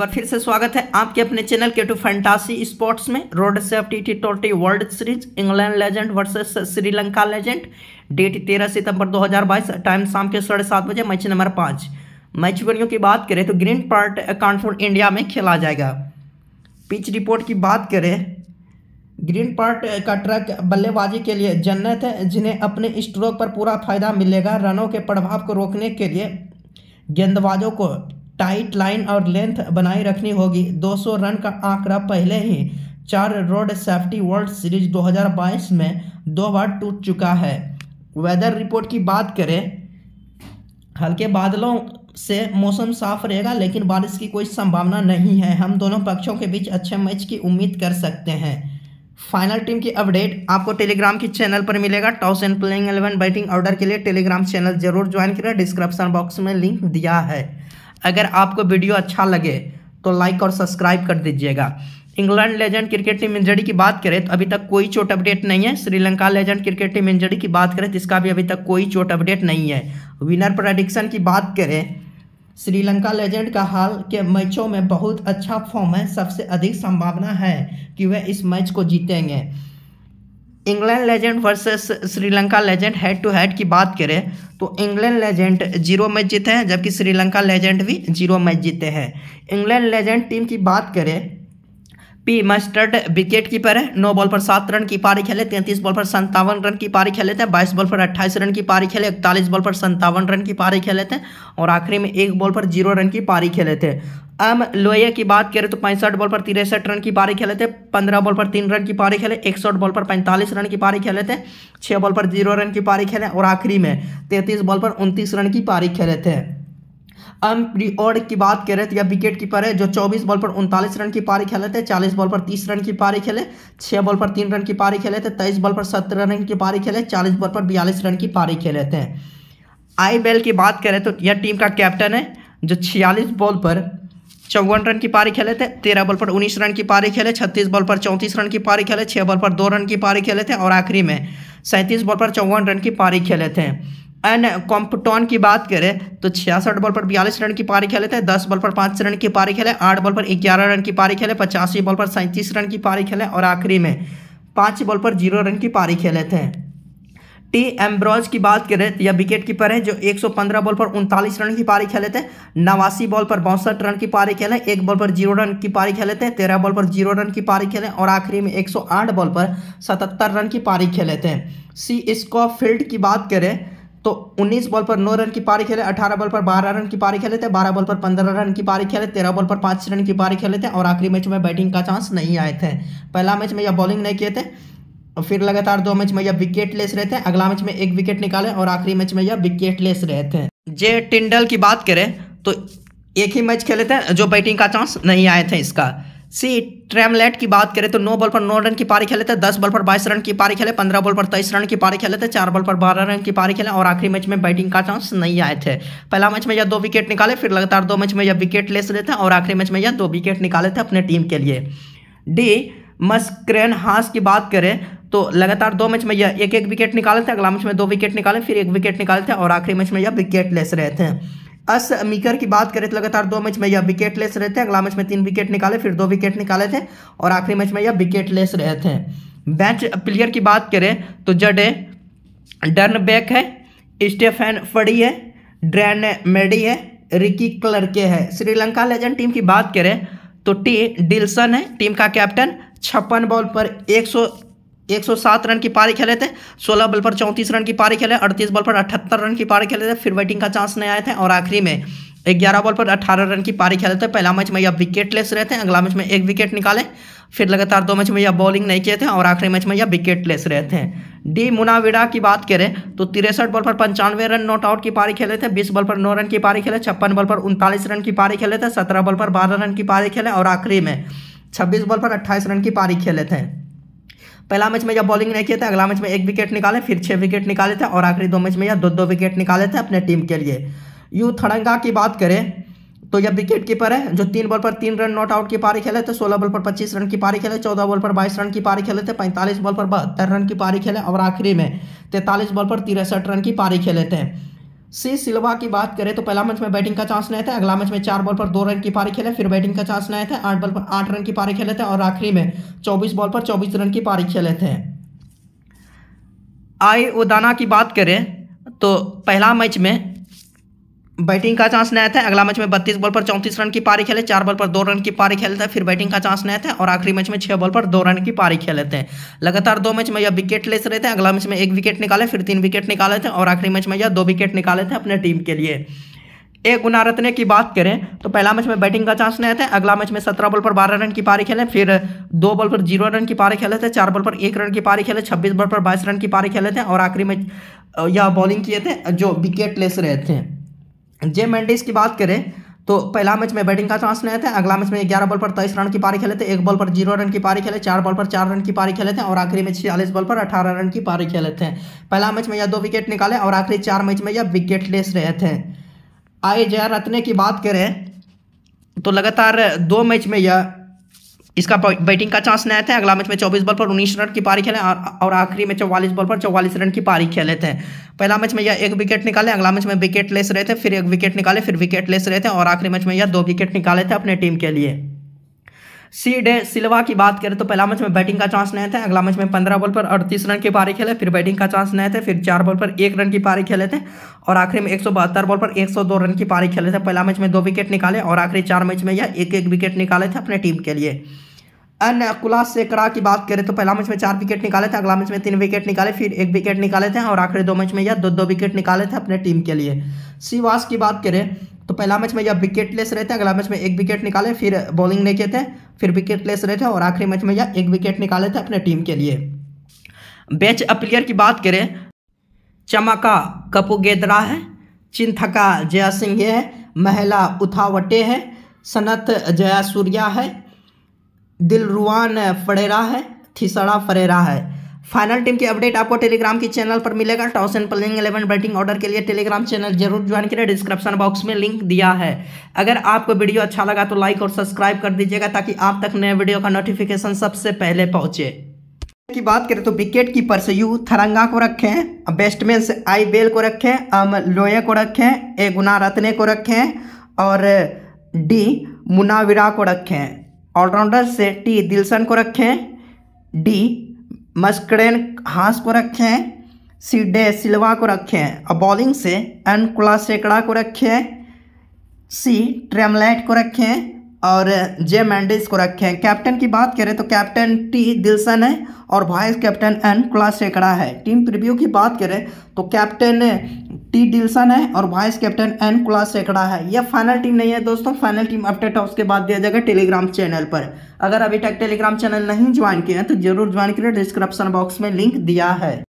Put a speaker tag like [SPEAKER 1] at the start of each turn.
[SPEAKER 1] बार फिर से स्वागत है आपके अपने चैनल के टू फैंटासी स्पोर्ट्स में road safety T twenty world series England legend versus Sri Lanka legend date 13 सितंबर 2022 टाइम शाम के साढ़े सात बजे मैच नंबर पाँच मैच वर्गियों की बात करें तो ग्रीन पार्ट कानपुर इंडिया में खेला जाएगा पिच रिपोर्ट की बात करें ग्रीन पार्ट का ट्रैक बल्लेबाजी के लिए जन्नत है जिन्हें अपने स्ट्रोक पर पूरा फायदा मिलेगा रनों के प्रभाव को रोकने के लिए गेंदबाजों को टाइट लाइन और लेंथ बनाए रखनी होगी 200 रन का आंकड़ा पहले ही चार रोड सेफ्टी वर्ल्ड सीरीज 2022 में दो बार टूट चुका है वेदर रिपोर्ट की बात करें हल्के बादलों से मौसम साफ रहेगा लेकिन बारिश की कोई संभावना नहीं है हम दोनों पक्षों के बीच अच्छे मैच की उम्मीद कर सकते हैं फाइनल टीम की अपडेट आपको टेलीग्राम के चैनल पर मिलेगा toss and playing eleven batting order के लिए टेलीग्राम चैनल जरूर ज्वाइन करें डिस्क्रिप्शन बॉक्स में लिंक दिया है अगर आपको वीडियो अच्छा लगे तो लाइक और सब्सक्राइब कर दीजिएगा England legend cricket team injury की बात करें तो अभी तक कोई चोट अपडेट नहीं है Sri Lanka legend cricket team injury की बात करें तो इसका भी अभी तक कोई चोट अपडेट नहीं है विनर प्रडिक्शन की बात करें श्रीलंका लेजेंड का हाल के मैचों में बहुत अच्छा फॉर्म है सबसे अधिक संभावना है कि वह इस मैच को जीतेंगे England legend versus Sri Lanka legend head to head की बात करें तो इंग्लैंड लेजेंड जीरो मैच जीते हैं जबकि श्रीलंका लेजेंड भी जीरो मैच जीते हैं इंग्लैंड लेजेंड टीम की बात करें पी मस्टर्ड विकेट कीपर है नौ बॉल पर सात रन की पारी खेले तैंतीस बॉल पर संतावन रन की पारी खेले थे बाईस बॉल पर अट्ठाईस रन की पारी खेले इकतालीस बॉल पर संतावन रन की पारी खेले थे और आखिरी में एक बॉल पर जीरो रन की पारी खेले थे एम लोहिया की बात करें तो पैंसठ बॉल पर तिरसठ रन की पारी खेले थे पंद्रह बॉल पर तीन रन की पारी खेले इकसठ बॉल पर पैंतालीस रन की पारी खेले थे छः बॉल पर जीरो रन की पारी खेले और आखिरी में तैंतीस बॉल पर उनतीस रन की पारी खेले थे हम प्रीओड की बात करें तो यह विकेट कीपर है जो 24 बॉल पर उनतालीस रन की पारी खेले थे 40 बॉल पर 30 रन की पारी खेले 6 बॉल पर 3 रन की पारी खेले थे 23 बॉल पर 17 रन की पारी खेले 40 बॉल पर 42 रन की पारी खेले थे आई बेल की बात करें तो यह टीम का कैप्टन है जो छियालीस बॉल पर चौवन रन की पारी खेले थे तेरह बॉल पर उन्नीस रन की पारी खेले छत्तीस बॉल पर चौंतीस रन की पारी खेले छः बॉल पर दो रन की पारी खेले थे और आखिरी में सैंतीस बॉल पर चौवन रन की पारी खेले थे एंड कॉम्पटॉन की बात करें तो छियासठ बॉल पर बयालीस रन की पारी खेले थे दस बॉल पर पाँच रन की पारी खेले आठ बॉल पर ग्यारह रन की पारी खेले पचासी बॉल पर सैंतीस रन की पारी खेले और आखिरी में पाँच बॉल पर जीरो रन की पारी खेले थे टी एम्ब्रॉज की बात करें तो यह विकेट कीपर है जो 115 बॉल पर उनतालीस रन की पारी खेले थे नवासी बॉल पर बासठ रन की पारी खेले एक बॉल पर जीरो रन की पारी खेले थे तेरह बॉल पर जीरो रन की पारी खेले और आखिरी में 108 बॉल पर 77 रन की पारी खेले थे सी स्कॉफील्ड की बात करें तो 19 बॉल पर 9 रन की पारी खेले 18 बॉल पर 12 रन की पारी खेले थे 12 बॉल पर 15 रन की पारी खेले 13 बॉल पर 5 रन की पारी खेले थे और आखिरी मैच में बैटिंग का चांस नहीं आए थे पहला मैच में यह बॉलिंग नहीं किए थे और फिर लगातार दो मैच में यह विकेट लेस रहे थे अगला मैच में एक विकेट निकाले और आखिरी मैच में यह विकेट लेस रहे थे जे टिंडल की बात करें तो एक ही मैच खेले थे जो बैटिंग का चांस नहीं आए थे इसका सी ट्रेमलेट की बात करें तो नौ बॉल पर नौ रन की पारी खेले थे दस बॉल पर बाईस रन की पारी खेले पंद्रह बॉल पर तेईस रन की पारी खेले थे चार बॉल पर बारह रन की पारी खेले और आखिरी मैच में बैटिंग का चांस नहीं आए थे पहला मैच में यह दो विकेट निकाले फिर लगातार दो मैच में यह विकेट लेस रहे थे और आखिरी मैच में यह दो विकेट निकाले थे अपने टीम के लिए डी मस्क्रेन हास की बात करें तो लगातार दो मैच में यह एक एक विकेट निकाले थे अगला मैच में दो विकेट निकाले फिर एक विकेट निकाले थे और आखिरी मैच में यह विकेट लेस रहे थे अस मीकर की बात करें तो लगातार दो मैच में यह विकेट लेस रहे थे अगला मैच में तीन विकेट निकाले फिर दो विकेट निकाले थे और आखिरी मैच में यह विकेट लेस रहे थे बैच प्लेयर की बात करें तो जडे डर्न बेक है स्टेफेन फड़ी है ड्रैन मेडी है रिकी क्लर्के है श्रीलंका लेजेंड टीम की बात करें तो टी डिल्सन है टीम का कैप्टन छप्पन बॉल पर एक सौ एक सौ सात रन की पारी खेले थे सोलह बॉल पर चौंतीस रन की पारी खेले अड़तीस बॉल पर अठहत्तर रन की पारी खेले थे फिर बैटिंग का चांस नहीं आए थे और आखिरी में ग्यारह बॉल पर अठारह रन की पारी खेले थे पहला मैच में यह विकेट लेस रहे थे अगला मैच में एक विकेट निकाले फिर लगातार दो मैच में यह बॉलिंग नहीं किए थे और आखिरी मैच में यह विकेट लेस रहे थे डी मुनाविडा की बात करें तो तिरसठ बॉल पर पंचानवे रन नॉट आउट की पारी खेले थे बीस बॉल पर नौ रन की पारी खेले छप्पन बॉल पर उनतालीस रन की पारी खेले थे सत्रह बॉल पर बारह रन की पारी खेले और आखिरी में छब्बीस बॉल पर अट्ठाईस रन की पारी खेले थे पहला मैच में जब बॉलिंग नहीं किए थे अगला मैच में एक विकेट निकाले फिर छः विकेट निकाले थे और आखिरी दो मैच में या दो दो विकेट निकाले थे अपने टीम के लिए यू थड़ंगा की बात करें तो यह विकेट कीपर है जो तीन बॉल पर तीन रन नॉट आउट की पारी खेले थे सोलह बॉल पर पच्चीस रन की पारी खेले चौदह बॉल पर बाईस रन की पारी खेले थे पैंतालीस बॉल पर बहत्तर रन की पारी खेले और आखिरी में तैंतालीस बॉल पर तिरसठ रन की पारी खेले थे सी सिल्वा की बात करें तो पहला मैच में बैटिंग का चांस नहीं था अगला मैच में चार बॉल पर दो रन की पारी खेले फिर बैटिंग का चांस नहीं था आठ बॉल पर आठ रन की पारी खेले थे और आखिरी में चौबीस बॉल पर चौबीस रन की पारी खेले थे आई उदाना की बात करें तो पहला मैच में बैटिंग का चांस नहीं था अगला मैच में बत्तीस बॉल पर चौंतीस रन की पारी खेले चार बॉल पर दो रन की पारी खेले थे फिर बैटिंग का चांस नहीं था और आखिरी मैच में छह बॉल पर दो रन की पारी खेले थे लगातार दो मैच में यह विकेट लेस रहे थे अगला मैच में एक विकेट निकाले फिर तीन विकेट निकाले थे और आखिरी मैच में यह दो विकेट निकाले थे अपने टीम के लिए गुना गुनारत्ने की बात करें तो पहला मैच में बैटिंग का चांस नहीं थे अगला मैच में सत्रह बॉल पर बारह रन की पारी खेले फिर दो बॉल पर जीरो रन की पारी खेले थे चार बॉल पर एक रन की पारी खेले छब्बीस बॉल पर बाईस रन की पारी खेले थे और आखिरी मैच यह बॉलिंग किए थे जो विकेट लेस रहे थे जे मेंडिस की बात करें तो पहला मैच में बैटिंग का चांस नहीं थे अगला मैच में ग्यारह बॉल पर तेईस रन की पारी खेले थे एक बॉल पर जीरो रन की पारी खेले चार बॉल पर चार रन की पारी खेले थे और आखिरी में छियालीस बॉल पर अठारह रन की पारी खेले थे पहला मैच में यह दो विकेट निकाले और आखिरी चार मैच में यह विकेट लेस रहे थे आई जया रत्ने की बात करें तो लगातार दो मैच में यह इसका बैटिंग का चांस नया था अगला मैच में चौबीस बॉल पर उन्नीस रन की पारी खेले और आखिरी में चौवालीस बॉल पर चौवालीस रन की पारी खेले थे पहला मैच में यह एक विकेट निकाले अगला मैच में विकेट लेस रहे थे फिर एक विकेट निकाले फिर विकेट लेस रहे थे और आखिरी मैच में यह दो विकेट निकाले थे अपने टीम के लिए सी डे सिल्वा की बात करें तो पहला मैच में बैटिंग का चांस नए थे अगला मैच में पंद्रह बॉल पर अड़तीस रन की पारी खेले फिर बैटिंग का चांस नए थे फिर चार बॉल पर एक रन की पारी खेले थे और आखिरी में एक सौ बहत्तर बॉल पर एक सौ दो रन की पारी खेले थे पहला मैच में दो विकेट निकाले और आखिरी चार मैच में यह एक एक विकेट निकाले थे अपने टीम के लिए अन्य कुलास सेकड़ा की बात करें तो पहला मैच में चार विकेट निकाले थे अगला मैच में तीन विकेट निकाले फिर एक विकेट निकाले थे और आखिरी दो मैच में यह दो दो विकेट निकाले थे अपने टीम के लिए सीवास की बात करें तो पहला मैच में यह विकेट लेस रहे थे अगला मैच में एक विकेट निकाले फिर बॉलिंग नहीं किए थे फिर विकेट लेस रहे थे और आखिरी मैच में यह एक विकेट निकाले थे अपने टीम के लिए बेच प्लेयर की बात करें चमका गेदरा है चिंथका जया सिंह है महिला उथावटे है सनत जया सूर्या है दिलरुआन फरेरा है थिसड़ा फरेरा है फाइनल टीम की अपडेट आपको टेलीग्राम की चैनल पर मिलेगा toss and playing eleven batting order के लिए टेलीग्राम चैनल जरूर ज्वाइन करें डिस्क्रिप्शन बॉक्स में लिंक दिया है अगर आपको वीडियो अच्छा लगा तो लाइक और सब्सक्राइब कर दीजिएगा ताकि आप तक नए वीडियो का नोटिफिकेशन सबसे पहले पहुंचे की बात करें तो विकेट कीपर से यू थरंगा को रखें बेस्टमैन से आई बेल को रखें अम लोहे को रखें ए गुना रत्ने को रखें और डी मुनाविरा को रखें ऑलराउंडर से टी दिलसन को रखें डी मस्करेन हाँस को रखें सी डे सिल्वा को रखें और बॉलिंग से एन सेकड़ा को रखें सी ट्रेमलेट को रखें और जे मैंडिस को रखें कैप्टन की बात करें तो कैप्टन टी दिलसन है और वाइस कैप्टन एन कुला सेकड़ा है टीम प्रीव्यू की बात करें तो कैप्टन टी डिल्सन है और वाइस कैप्टन एन कुला सेकड़ा है यह फाइनल टीम नहीं है दोस्तों फाइनल टीम अपडेट है उसके बाद दिया जाएगा टेलीग्राम चैनल पर अगर अभी तक टेलीग्राम चैनल नहीं ज्वाइन किए हैं तो जरूर ज्वाइन करिए डिस्क्रिप्शन बॉक्स में लिंक दिया है